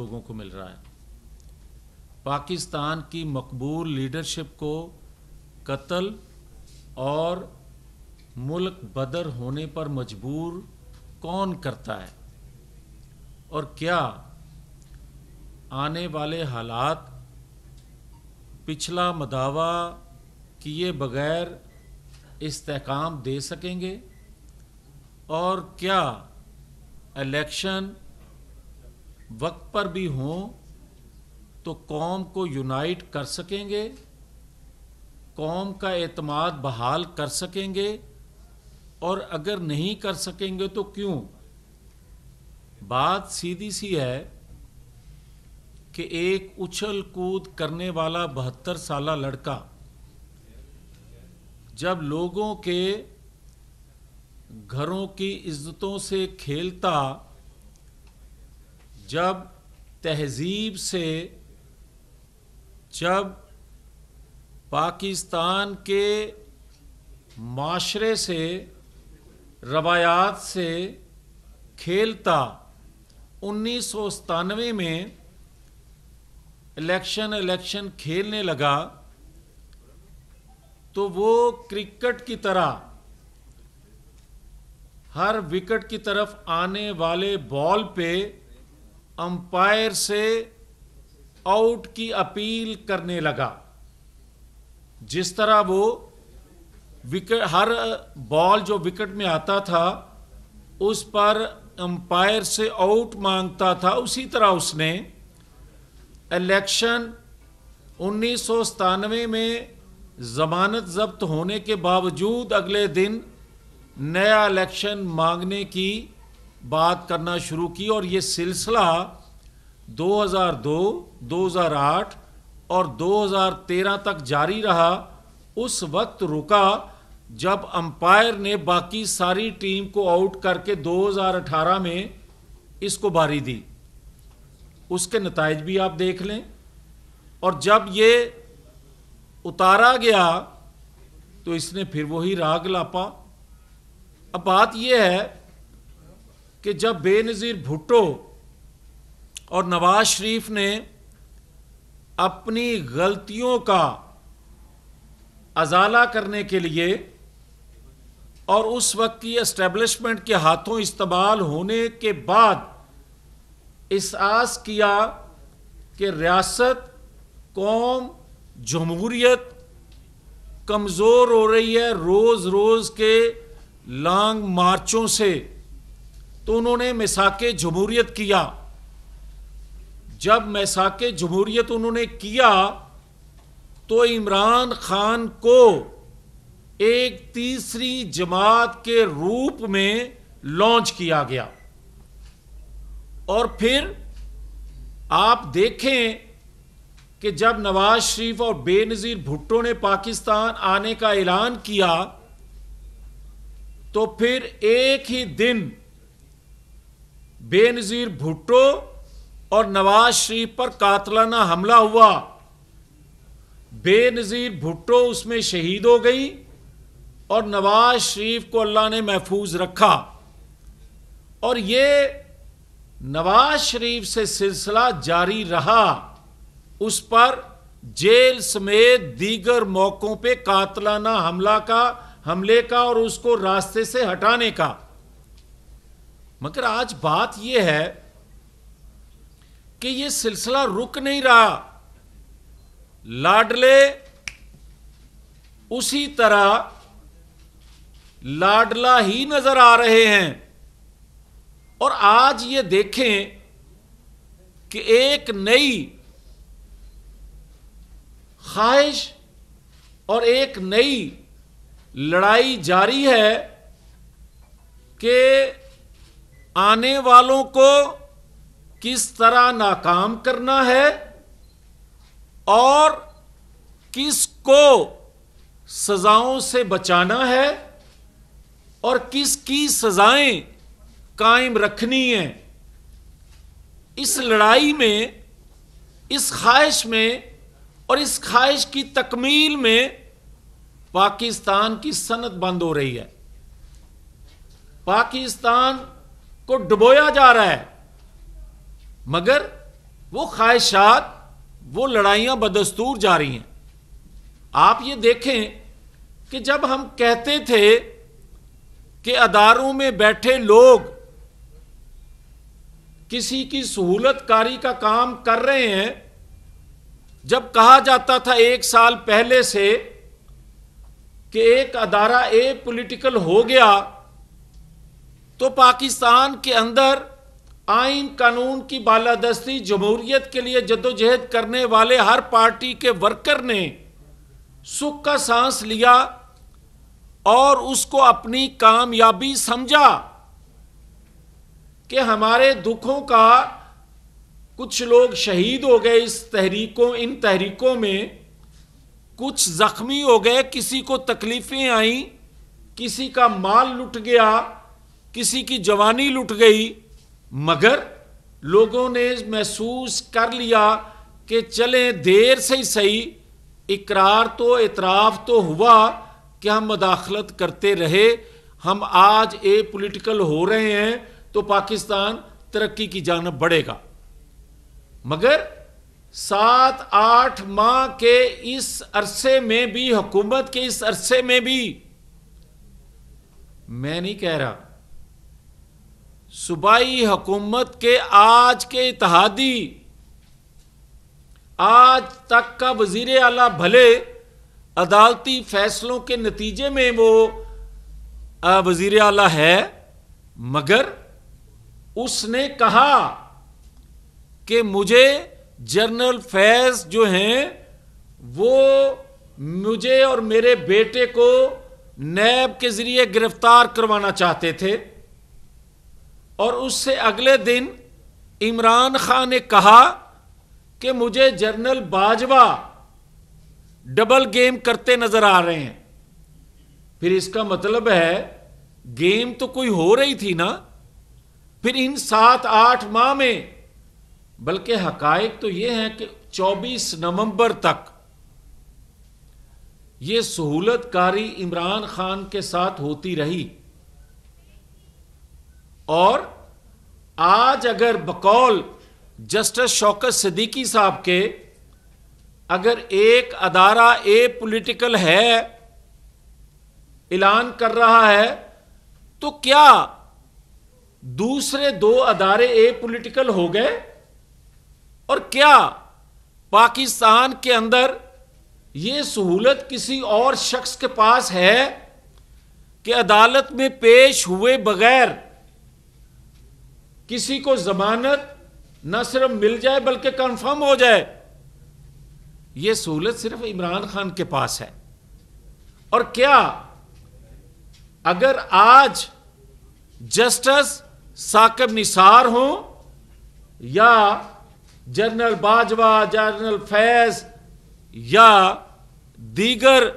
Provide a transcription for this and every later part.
लोगों को मिल रहा है पाकिस्तान की मकबूल लीडरशिप को कत्ल और मुल्क बदर होने पर मजबूर कौन करता है और क्या आने वाले हालात पिछला मदावा किए बगैर इस्तेकाम दे सकेंगे और क्या इलेक्शन वक्त पर भी हों तो कौम को यूनाइट कर सकेंगे कौम का अतमाद बहाल कर सकेंगे और अगर नहीं कर सकेंगे तो क्यों बात सीधी सी है कि एक उछल कूद करने वाला बहत्तर साल लड़का जब लोगों के घरों की इज्जतों से खेलता जब तहज़ीब से जब पाकिस्तान के माशरे से रवायात से खेलता उन्नीस सौ सतानवे में इलेक्शन इलेक्शन खेलने लगा तो वो क्रिकेट की तरह हर विकेट की तरफ आने वाले बॉल पे अंपायर से आउट की अपील करने लगा जिस तरह वो विकेट हर बॉल जो विकेट में आता था उस पर अंपायर से आउट मांगता था उसी तरह उसने इलेक्शन उन्नीस में ज़मानत जब्त होने के बावजूद अगले दिन नया इलेक्शन मांगने की बात करना शुरू की और ये सिलसिला 2002, 2008 और 2013 तक जारी रहा उस वक्त रुका जब अंपायर ने बाकी सारी टीम को आउट करके 2018 में इसको बारी दी उसके नतज भी आप देख लें और जब ये उतारा गया तो इसने फिर वही राग लापा अब बात यह है कि जब बेनज़ीर भुट्टो और नवाज शरीफ ने अपनी गलतियों का अजाला करने के लिए और उस वक्त की इस्टेब्लिशमेंट के हाथों इस्तेमाल होने के बाद एहसास किया कि रियासत कौम जमहूरीत कमज़ोर हो रही है रोज़ रोज़ के लॉन्ग मार्चों से तो उन्होंने मैसाके जमहूरियत किया जब मैसाक जमहूरियत उन्होंने किया तो इमरान खान को एक तीसरी जमात के रूप में लॉन्च किया गया और फिर आप देखें कि जब नवाज शरीफ और बेनज़ीर भुट्टो ने पाकिस्तान आने का ऐलान किया तो फिर एक ही दिन बेनज़ीर भुट्टो और नवाज शरीफ पर कातलाना हमला हुआ बेनज़ीर भुट्टो उसमें शहीद हो गई और नवाज शरीफ को अल्लाह ने महफूज रखा और ये नवाज शरीफ से सिलसिला जारी रहा उस पर जेल समेत दीगर मौक़ों पे कातलाना हमला का हमले का और उसको रास्ते से हटाने का मगर आज बात यह है कि यह सिलसिला रुक नहीं रहा लाडले उसी तरह लाडला ही नजर आ रहे हैं और आज ये देखें कि एक नई ख्वाहिश और एक नई लड़ाई जारी है कि आने वालों को किस तरह नाकाम करना है और किसको सजाओं से बचाना है और किसकी सजाएं कायम रखनी हैं इस लड़ाई में इस ख्वाहिश में और इस ख्वाहिश की तकमील में पाकिस्तान की सनत बंद हो रही है पाकिस्तान को डुबोया जा रहा है मगर वो ख्वाहिशात वो लड़ाइयाँ बदस्तूर जा रही हैं आप ये देखें कि जब हम कहते थे कि अदारों में बैठे लोग किसी की सहूलतकारी का काम कर रहे हैं जब कहा जाता था एक साल पहले से कि एक अदारा ए पॉलिटिकल हो गया तो पाकिस्तान के अंदर आइन कानून की बालादस्ती जमहूरियत के लिए जदोजहद करने वाले हर पार्टी के वर्कर ने सुख का सांस लिया और उसको अपनी कामयाबी समझा कि हमारे दुखों का कुछ लोग शहीद हो गए इस तहरीकों इन तहरीकों में कुछ ज़ख्मी हो गए किसी को तकलीफ़ें आईं किसी का माल लुट गया किसी की जवानी लुट गई मगर लोगों ने महसूस कर लिया कि चले देर से ही सही इकरार तो इतराफ़ तो हुआ कि हम मदाखलत करते रहे हम आज ए पोलिटिकल हो रहे हैं तो पाकिस्तान तरक्की की जानब बढ़ेगा मगर सात आठ माह के इस अरसे में भी हुकूमत के इस अरसे में भी मैं नहीं कह रहा सूबाई हुकूमत के आज के इतिहादी आज तक का वजीर अला भले अदालती फैसलों के नतीजे में वो वजीर अला है मगर उसने कहा कि मुझे जनरल फैज जो हैं वो मुझे और मेरे बेटे को नैब के ज़रिए गिरफ्तार करवाना चाहते थे और उससे अगले दिन इमरान खान ने कहा कि मुझे जनरल बाजवा डबल गेम करते नजर आ रहे हैं फिर इसका मतलब है गेम तो कोई हो रही थी ना फिर इन सात आठ माह में बल्कि हकायक तो यह है कि 24 नवंबर तक यह सहूलतकारी इमरान खान के साथ होती रही और आज अगर बकौल जस्टिस शौकत सिद्दीकी साहब के अगर एक अदारा ए पॉलिटिकल है ऐलान कर रहा है तो क्या दूसरे दो अदारे ए पॉलिटिकल हो गए और क्या पाकिस्तान के अंदर ये सहूलत किसी और शख्स के पास है कि अदालत में पेश हुए बगैर किसी को जमानत न सिर्फ मिल जाए बल्कि कंफर्म हो जाए यह सहूलत सिर्फ इमरान खान के पास है और क्या अगर आज जस्टिस साकिब निसार हों या जनरल बाजवा जनरल फैज या दीगर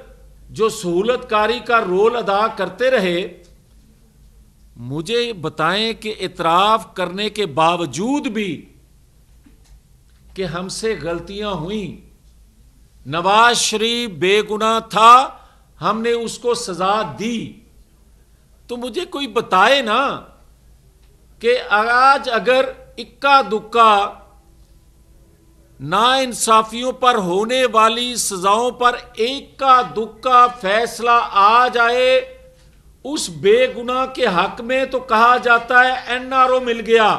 जो सहूलतकारी का रोल अदा करते रहे मुझे बताएं कि इतराफ़ करने के बावजूद भी कि हमसे गलतियां हुई नवाज शरीफ बेगुना था हमने उसको सजा दी तो मुझे कोई बताए ना कि आज अगर इक्का दुक्का नाइंसाफियों पर होने वाली सजाओं पर इक्का दुक्का फैसला आ जाए उस बेगुनाह के हक में तो कहा जाता है एनआरओ मिल गया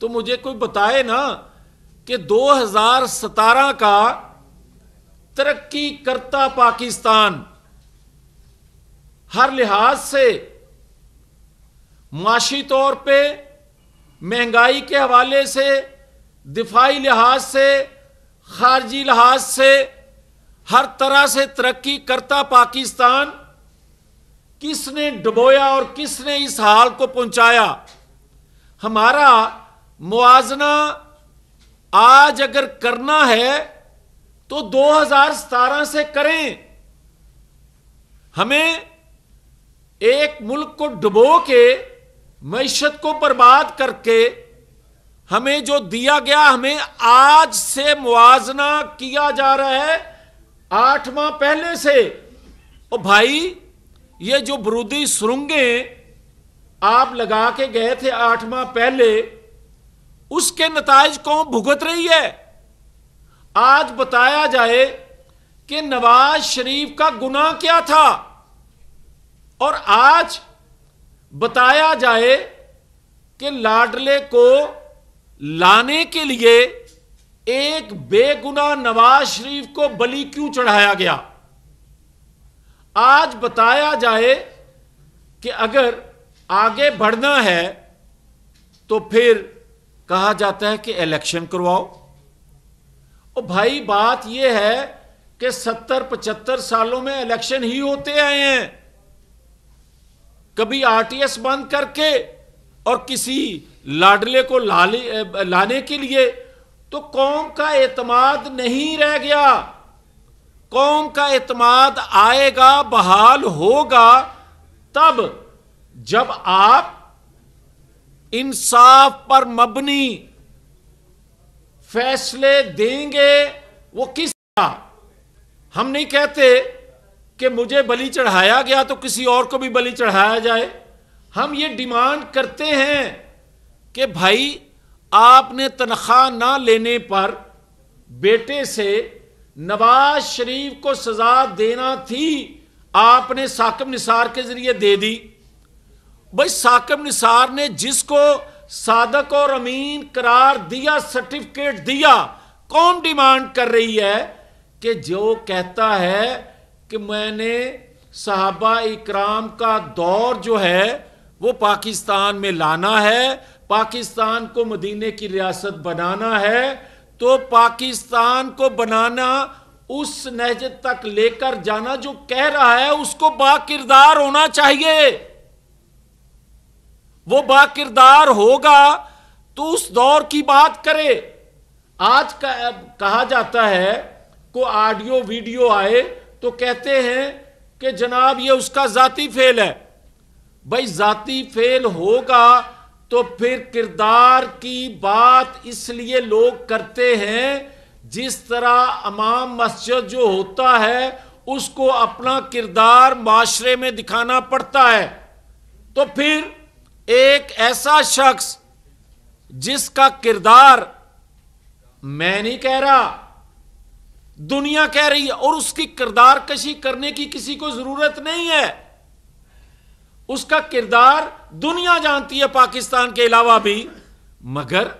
तो मुझे कोई बताए ना कि 2017 का तरक्की करता पाकिस्तान हर लिहाज से माशी तौर पे महंगाई के हवाले से दिफाई लिहाज से खारजी लिहाज से हर तरह से तरक्की करता पाकिस्तान किसने डुबोया और किसने इस हाल को पहुंचाया हमारा मुआजना आज अगर करना है तो 2017 से करें हमें एक मुल्क को डुबो के मीशत को बर्बाद करके हमें जो दिया गया हमें आज से मुआजना किया जा रहा है आठवां पहले से ओ भाई ये जो बरूदी सुरंगे आप लगा के गए थे आठ माह पहले उसके नतज कौन भुगत रही है आज बताया जाए कि नवाज शरीफ का गुनाह क्या था और आज बताया जाए कि लाडले को लाने के लिए एक बेगुनाह नवाज शरीफ को बलि क्यों चढ़ाया गया आज बताया जाए कि अगर आगे बढ़ना है तो फिर कहा जाता है कि इलेक्शन करवाओ और भाई बात यह है कि सत्तर पचहत्तर सालों में इलेक्शन ही होते आए हैं कभी आरटीएस बंद करके और किसी लाडले को लाने के लिए तो कौम का एतमाद नहीं रह गया कौम का अतमाद आएगा बहाल होगा तब जब आप इंसाफ पर मबनी फैसले देंगे वो किस हम नहीं कहते कि मुझे बलि चढ़ाया गया तो किसी और को भी बलि चढ़ाया जाए हम ये डिमांड करते हैं कि भाई आपने तनख्वाह ना लेने पर बेटे से नवाज शरीफ को सजा देना थी आपने साकब निसार के जरिए दे दी भाई साकब निसार ने जिसको सादक और अमीन करार दिया सर्टिफिकेट दिया कौन डिमांड कर रही है कि जो कहता है कि मैंने साहबा इकराम का दौर जो है वो पाकिस्तान में लाना है पाकिस्तान को मदीने की रियासत बनाना है तो पाकिस्तान को बनाना उस नहज तक लेकर जाना जो कह रहा है उसको बाकिरदार होना चाहिए वो बाकिरदार होगा तो उस दौर की बात करे आज का, कहा जाता है को ऑडियो वीडियो आए तो कहते हैं कि जनाब ये उसका जाति फेल है भाई जाति फेल होगा तो फिर किरदार की बात इसलिए लोग करते हैं जिस तरह अमाम मस्जिद जो होता है उसको अपना किरदार माशरे में दिखाना पड़ता है तो फिर एक ऐसा शख्स जिसका किरदार मैं नहीं कह रहा दुनिया कह रही है और उसकी किरदार कशी करने की किसी को जरूरत नहीं है उसका किरदार दुनिया जानती है पाकिस्तान के अलावा भी मगर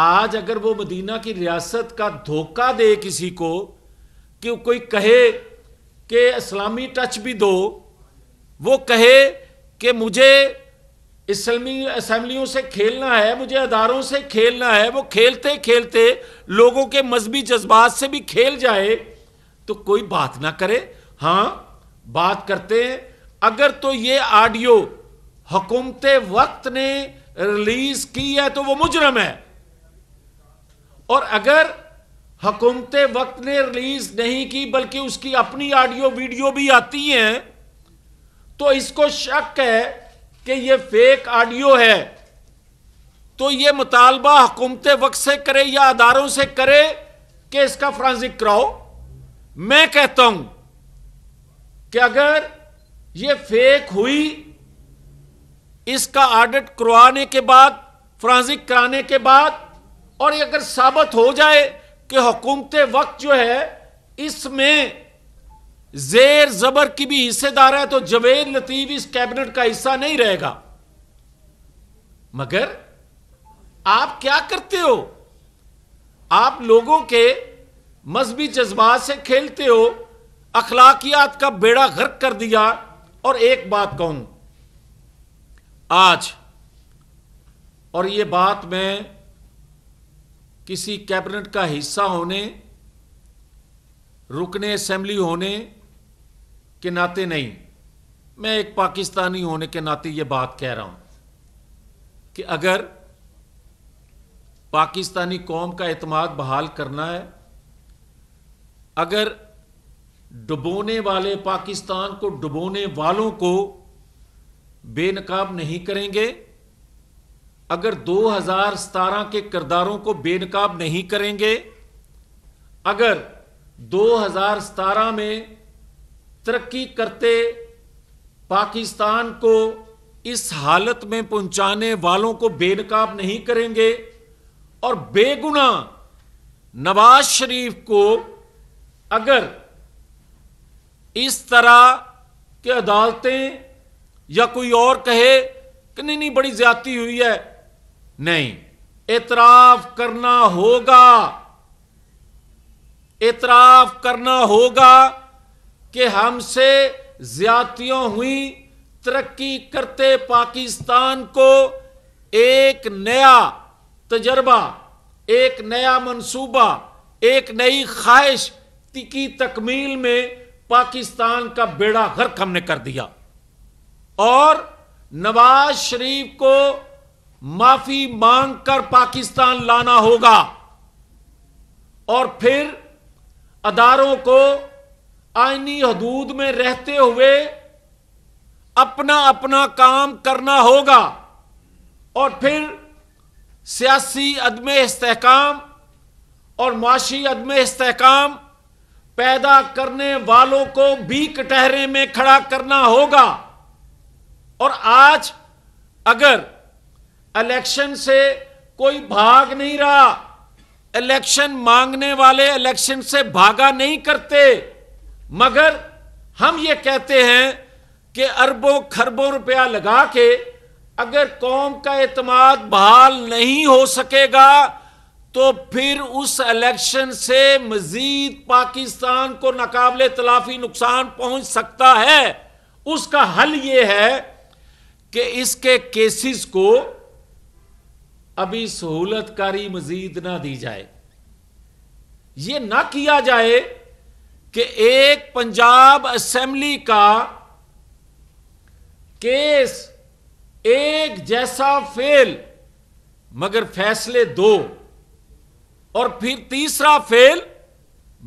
आज अगर वो मदीना की रियासत का धोखा दे किसी को कि कोई कहे कि इस्लामी टच भी दो वो कहे कि मुझे इस्लामी असम्बलियों से खेलना है मुझे अदारों से खेलना है वो खेलते खेलते लोगों के मजहबी जज्बात से भी खेल जाए तो कोई बात ना करे हाँ बात करते हैं अगर तो ये ऑडियो हुकूमत वक्त ने रिलीज की है तो वो मुजरम है और अगर हुकूमत वक्त ने रिलीज नहीं की बल्कि उसकी अपनी ऑडियो वीडियो भी आती हैं तो इसको शक है कि ये फेक ऑडियो है तो ये मुतालबा हुकूमत वक्त से करे या अदारों से करे कि इसका फ्रांसिक कराओ मैं कहता हूं कि अगर ये फेक हुई इसका ऑडिट करवाने के बाद फ्रांसिक कराने के बाद और ये अगर साबित हो जाए कि हुकूमत वक्त जो है इसमें जेर जबर की भी हिस्सेदार है तो जवेद लतीफ इस कैबिनेट का हिस्सा नहीं रहेगा मगर आप क्या करते हो आप लोगों के मजहबी जज्बात से खेलते हो अखलाकियात का बेड़ा गर्क कर दिया और एक बात कहूं आज और ये बात मैं किसी कैबिनेट का हिस्सा होने रुकने असेंबली होने के नाते नहीं मैं एक पाकिस्तानी होने के नाते ये बात कह रहा हूं कि अगर पाकिस्तानी कौम का अतमाद बहाल करना है अगर डुबोने वाले पाकिस्तान को डुबोने वालों को बेनकाब नहीं करेंगे अगर 2017 के किरदारों को बेनकाब नहीं करेंगे अगर 2017 में तरक्की करते पाकिस्तान को इस हालत में पहुंचाने वालों को बेनकाब नहीं करेंगे और बेगुना नवाज शरीफ को अगर इस तरह के अदालतें या कोई और कहे कि नहीं नहीं बड़ी ज्यादती हुई है नहीं एतराफ करना होगा एतराफ करना होगा कि हमसे ज्यादतियां हुई तरक्की करते पाकिस्तान को एक नया तजर्बा एक नया मंसूबा एक नई ख्वाहिश की तकमील में पाकिस्तान का बेड़ा गर्क हमने कर दिया और नवाज शरीफ को माफी मांगकर पाकिस्तान लाना होगा और फिर अदारों को आइनी हदूद में रहते हुए अपना अपना काम करना होगा और फिर सियासी अदम इसकाम और माशी अदम इसकाम पैदा करने वालों को भी कटहरे में खड़ा करना होगा और आज अगर इलेक्शन से कोई भाग नहीं रहा इलेक्शन मांगने वाले इलेक्शन से भागा नहीं करते मगर हम ये कहते हैं कि अरबों खरबों रुपया लगा के अगर कौम का एतमाद बहाल नहीं हो सकेगा तो फिर उस इलेक्शन से मजीद पाकिस्तान को नाकाबले तलाफी नुकसान पहुंच सकता है उसका हल ये है कि इसके केसेस को अभी सहूलतकारी मजीद ना दी जाए ये ना किया जाए कि एक पंजाब असेंबली का केस एक जैसा फेल मगर फैसले दो और फिर तीसरा फेल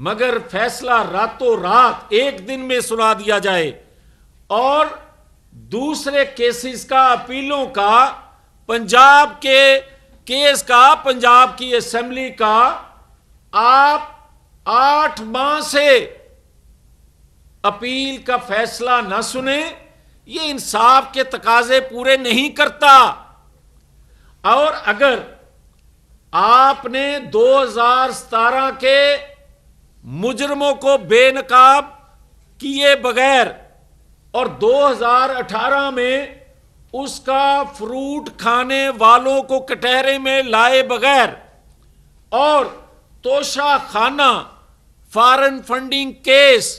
मगर फैसला रातों रात एक दिन में सुना दिया जाए और दूसरे केसेस का अपीलों का पंजाब के केस का पंजाब की असेंबली का आप आठ माह से अपील का फैसला ना सुने ये इंसाफ के तकाजे पूरे नहीं करता और अगर आपने 2017 के मुजरमों को बेनकाब किए बगैर और 2018 में उसका फ्रूट खाने वालों को कटहरे में लाए बगैर और तोशा खाना फॉरेन फंडिंग केस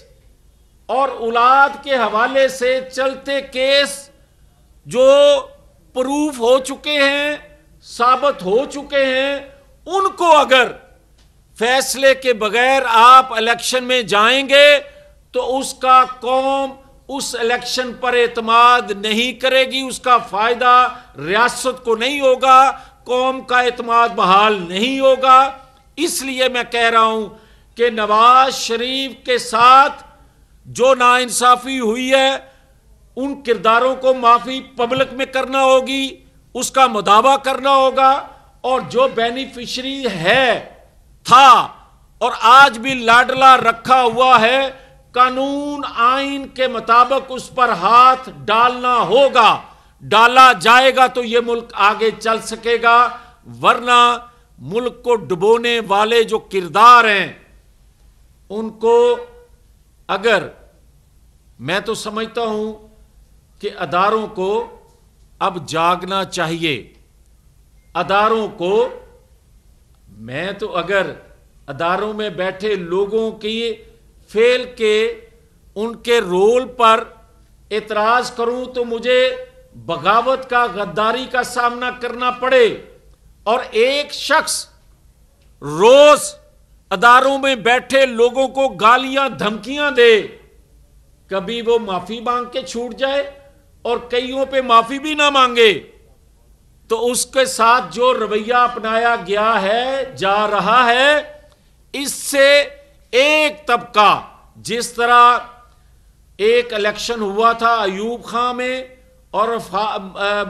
और औलाद के हवाले से चलते केस जो प्रूफ हो चुके हैं साबित हो चुके हैं उनको अगर फैसले के बगैर आप इलेक्शन में जाएंगे तो उसका कौम उस इलेक्शन पर एतमाद नहीं करेगी उसका फ़ायदा रियासत को नहीं होगा कौम का एतमाद बहाल नहीं होगा इसलिए मैं कह रहा हूं कि नवाज शरीफ के साथ जो नाइंसाफ़ी हुई है उन किरदारों को माफ़ी पब्लिक में करना होगी उसका मुदावा करना होगा और जो बेनिफिशरी है था और आज भी लाडला रखा हुआ है कानून आइन के मुताबिक उस पर हाथ डालना होगा डाला जाएगा तो ये मुल्क आगे चल सकेगा वरना मुल्क को डुबोने वाले जो किरदार हैं उनको अगर मैं तो समझता हूं कि अदारों को अब जागना चाहिए अदारों को मैं तो अगर अदारों में बैठे लोगों की फेल के उनके रोल पर एतराज करूं तो मुझे बगावत का गद्दारी का सामना करना पड़े और एक शख्स रोज अदारों में बैठे लोगों को गालियां धमकियां दे कभी वो माफी मांग के छूट जाए और कईयों पे माफी भी ना मांगे तो उसके साथ जो रवैया अपनाया गया है जा रहा है इससे एक तबका जिस तरह एक इलेक्शन हुआ था अयूब खां में और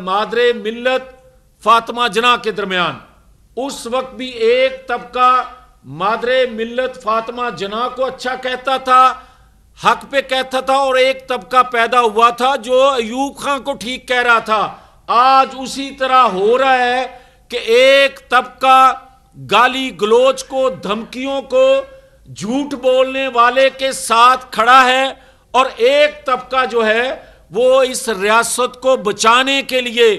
मादरे मिल्लत फातिमा जना के दरमियान उस वक्त भी एक तबका मादरे मिल्लत फातिमा जना को अच्छा कहता था हक पे कहता था और एक तबका पैदा हुआ था जो अयूब खां को ठीक कह रहा था आज उसी तरह हो रहा है कि एक तबका गाली गलोच को धमकियों को झूठ बोलने वाले के साथ खड़ा है और एक तबका जो है वो इस रियासत को बचाने के लिए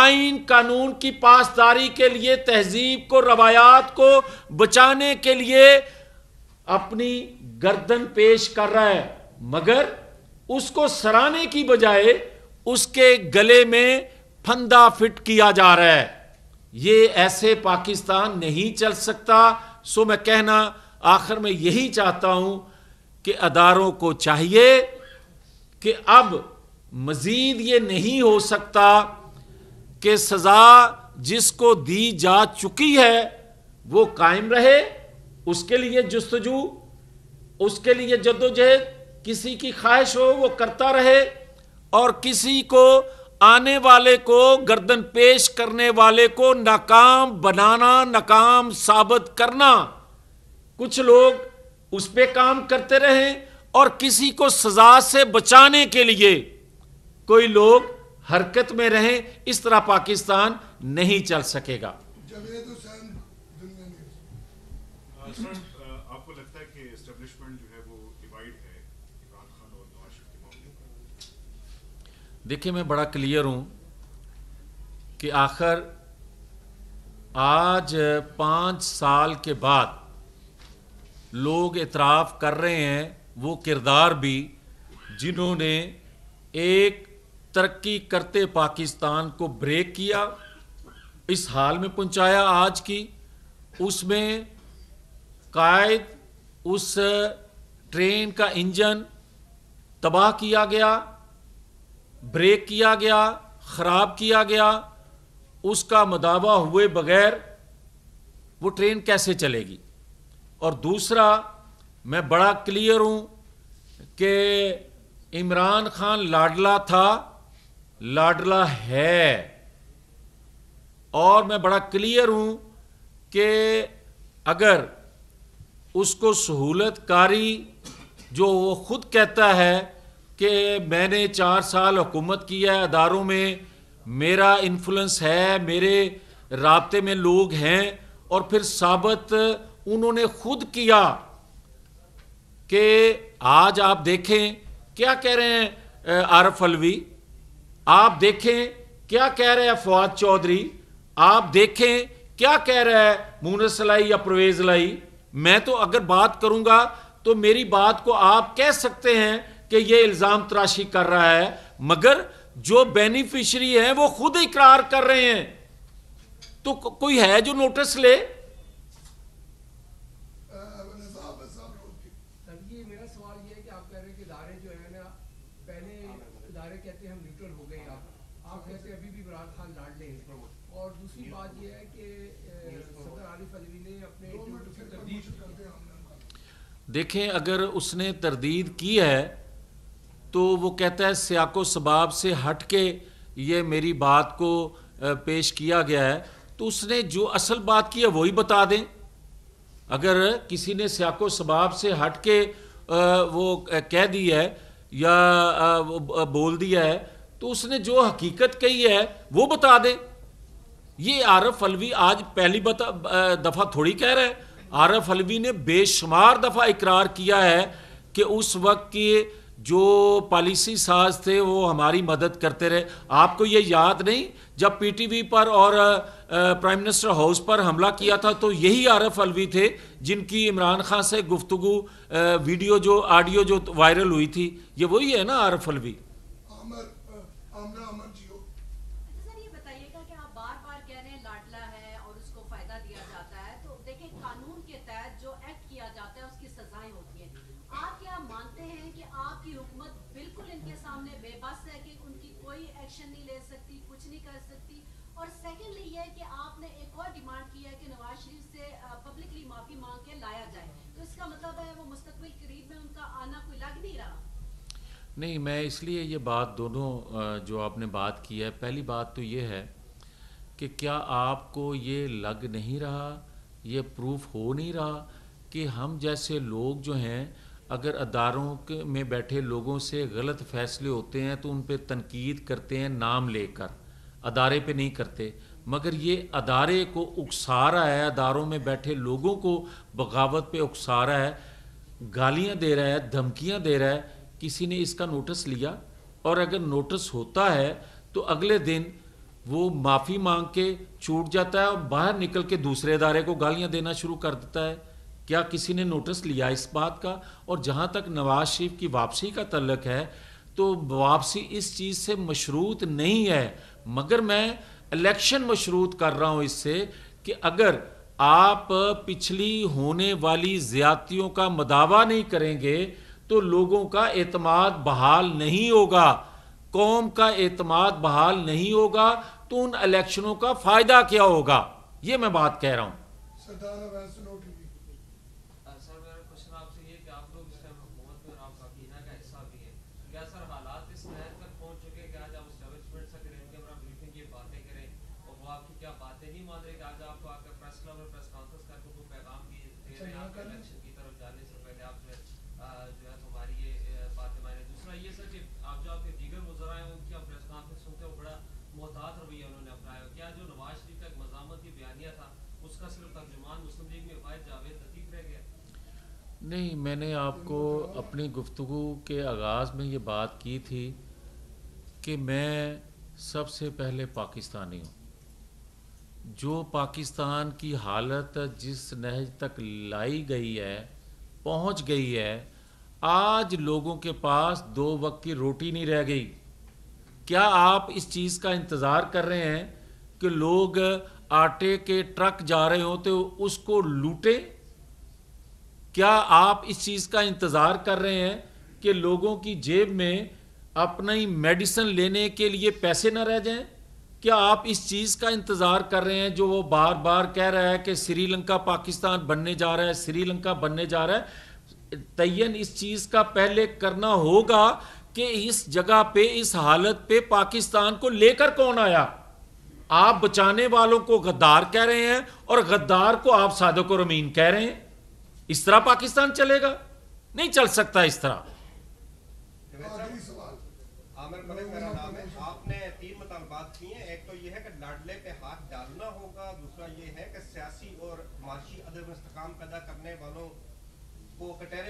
आइन कानून की पासदारी के लिए तहजीब को रवायात को बचाने के लिए अपनी गर्दन पेश कर रहा है मगर उसको सराने की बजाय उसके गले में फंदा फिट किया जा रहा है ये ऐसे पाकिस्तान नहीं चल सकता सो मैं कहना आखिर में यही चाहता हूं कि अदारों को चाहिए कि अब मजीद ये नहीं हो सकता कि सज़ा जिसको दी जा चुकी है वो कायम रहे उसके लिए जस्तजू उसके लिए जद्दोजहद किसी की ख्वाहिश हो वो करता रहे और किसी को आने वाले को गर्दन पेश करने वाले को नाकाम बनाना नाकाम साबित करना कुछ लोग उस पर काम करते रहे और किसी को सजा से बचाने के लिए कोई लोग हरकत में रहें इस तरह पाकिस्तान नहीं चल सकेगा देखिए मैं बड़ा क्लियर हूँ कि आखिर आज पाँच साल के बाद लोग इतराफ़ कर रहे हैं वो किरदार भी जिन्होंने एक तरक्की करते पाकिस्तान को ब्रेक किया इस हाल में पहुंचाया आज की उसमें कायद उस ट्रेन का इंजन तबाह किया गया ब्रेक किया गया ख़राब किया गया उसका मदावा हुए बगैर वो ट्रेन कैसे चलेगी और दूसरा मैं बड़ा क्लियर हूँ कि इमरान खान लाडला था लाडला है और मैं बड़ा क्लियर हूँ कि अगर उसको सहूलत कारी जो वो खुद कहता है कि मैंने चार साल हुकूमत की है अदारों में मेरा इन्फ्लुएंस है मेरे रबते में लोग हैं और फिर साबित उन्होंने खुद किया कि आज आप देखें क्या कह रहे हैं आरफ अलवी आप देखें क्या कह रहे हैं फवाद चौधरी आप देखें क्या कह रहा है मूनस लाई या परवेज लाई मैं तो अगर बात करूंगा तो मेरी बात को आप कह सकते हैं कि ये इल्ज़ाम तराशी कर रहा है मगर जो बेनिफिशरी हैं वो खुद इकरार कर रहे हैं तो को, कोई है जो नोटिस ले देखें अगर उसने तरदीद की है तो वो कहता है सियाको सबाब से हट के ये मेरी बात को पेश किया गया है तो उसने जो असल बात की है वही बता दें अगर किसी ने सियाको सबाब से हट के वो कह दी है या बोल दिया है तो उसने जो हकीकत कही है वो बता दें ये आरफ अलवी आज पहली बता दफ़ा थोड़ी कह रहा है आरफ अलवी ने बेशुमार दफ़ा इकरार किया है कि उस वक्त की जो पॉलिसी साज थे वो हमारी मदद करते रहे आपको ये याद नहीं जब पीटीवी पर और प्राइम मिनिस्टर हाउस पर हमला किया था तो यही आरफ अलवी थे जिनकी इमरान खान से गुफ्तु वीडियो जो ऑडियो जो वायरल तो हुई थी ये वही है ना आरफ अलवी नहीं मैं इसलिए ये बात दोनों जो आपने बात की है पहली बात तो ये है कि क्या आपको ये लग नहीं रहा ये प्रूफ हो नहीं रहा कि हम जैसे लोग जो हैं अगर अदारों के में बैठे लोगों से गलत फैसले होते हैं तो उन पर तनकीद करते हैं नाम लेकर अदारे पे नहीं करते मगर ये अदारे को उकसा रहा है अदारों में बैठे लोगों को बगावत पे उकसा रहा है गालियाँ दे रहा है धमकियाँ दे रहा है किसी ने इसका नोटिस लिया और अगर नोटिस होता है तो अगले दिन वो माफ़ी मांग के छूट जाता है और बाहर निकल के दूसरे इदारे को गालियां देना शुरू कर देता है क्या किसी ने नोटिस लिया इस बात का और जहाँ तक नवाज शरीफ की वापसी का तलक है तो वापसी इस चीज़ से मशरूत नहीं है मगर मैं इलेक्शन मशरूत कर रहा हूँ इससे कि अगर आप पिछली होने वाली ज़्यादतियों का मदावा नहीं करेंगे तो लोगों का एतमाद बहाल नहीं होगा कौम का एतमाद बहाल नहीं होगा तो उन इलेक्शनों का फ़ायदा क्या होगा ये मैं बात कह रहा हूं नहीं मैंने आपको अपनी गुफ्तु के आगाज़ में ये बात की थी कि मैं सबसे पहले पाकिस्तानी हूँ जो पाकिस्तान की हालत जिस नहज तक लाई गई है पहुँच गई है आज लोगों के पास दो वक्त की रोटी नहीं रह गई क्या आप इस चीज़ का इंतज़ार कर रहे हैं कि लोग आटे के ट्रक जा रहे हों तो उसको लूटें क्या आप इस चीज़ का इंतज़ार कर रहे हैं कि लोगों की जेब में अपनी मेडिसिन लेने के लिए पैसे ना रह जाएं क्या आप इस चीज़ का इंतज़ार कर रहे हैं जो वो बार बार कह रहा है कि श्रीलंका पाकिस्तान बनने जा रहा है श्रीलंका बनने जा रहा है तयन इस चीज़ का पहले करना होगा कि इस जगह पे इस हालत पे पाकिस्तान को लेकर कौन आया आप बचाने वालों को गद्दार कह रहे हैं और गद्दार को आप सादो और रमीन कह रहे हैं इस तरह पाकिस्तान चलेगा नहीं चल सकता इस तरह तो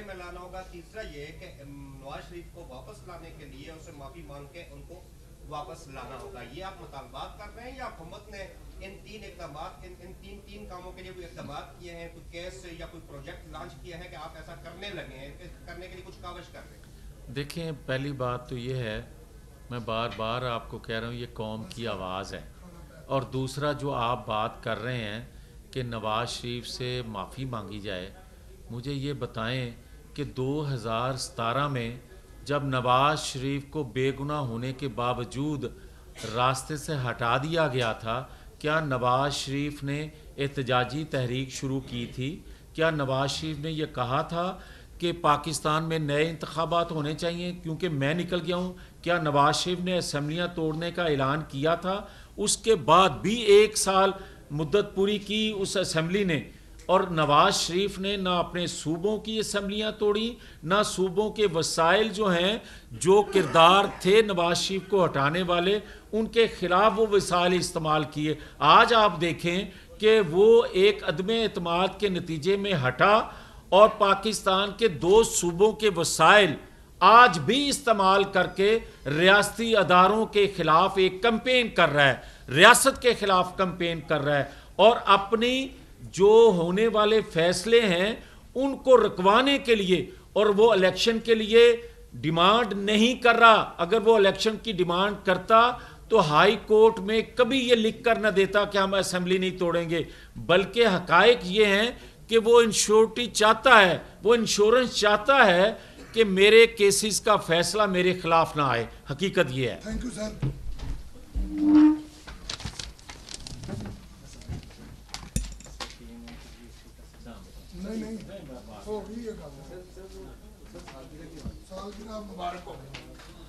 में लाना होगा तीसरा ये है कि नवाज शरीफ को वापस लाने के लिए उसे माफी मांग के उनको वापस लाना होगा ये आप मुतालबात कर रहे हैं या हुकूमत ने इन तीन इकदाम इन, इन तीन तीन कामों के लिए कोई इकदाम किए हैं कोई केस या कोई प्रोजेक्ट लॉन्च किया है कि आप ऐसा करने लगे हैं करने के लिए कुछ कागज कर रहे हैं देखें पहली बात तो ये है मैं बार बार आपको कह रहा हूँ ये कौम की आवाज़ है और दूसरा जो आप बात कर रहे हैं कि नवाज़ शरीफ से माफ़ी मांगी जाए मुझे ये बताएं कि 2017 में जब नवाज़ शरीफ को बेगुनाह होने के बावजूद रास्ते से हटा दिया गया था क्या नवाज शरीफ ने एहतजाजी तहरीक शुरू की थी क्या नवाज शरीफ ने यह कहा था कि पाकिस्तान में नए इंतबात होने चाहिए क्योंकि मैं निकल गया हूँ क्या नवाज शरीफ ने असम्बलियाँ तोड़ने का ऐलान किया था उसके बाद भी एक साल मुद्दत पूरी की उस असम्बली ने और नवाज शरीफ ने ना अपने सूबों की असम्बलियाँ तोड़ी ना सूबों के वसाइल जो हैं जो किरदार थे नवाज शरीफ को हटाने वाले उनके ख़िलाफ़ वो वसाइल इस्तेमाल किए आज आप देखें कि वो एक अदम अतमाद के नतीजे में हटा और पाकिस्तान के दो सूबों के वसाइल आज भी इस्तेमाल करके रियाती अदारों के ख़िलाफ़ एक कम्पेन कर रहा है रियासत के ख़िलाफ़ कम्पेन कर रहा है और अपनी जो होने वाले फैसले हैं उनको रुकवाने के लिए और वो इलेक्शन के लिए डिमांड नहीं कर रहा अगर वो इलेक्शन की डिमांड करता तो हाई कोर्ट में कभी ये लिख कर ना देता कि हम असेंबली नहीं तोड़ेंगे बल्कि हकायक ये हैं कि वो इंश्योरिटी चाहता है वो इंश्योरेंस चाहता है कि मेरे केसेस का फैसला मेरे खिलाफ ना आए हकीकत ये है थैंक यू सर नहीं नहीं हो गई है सालगिरह मुबारक हो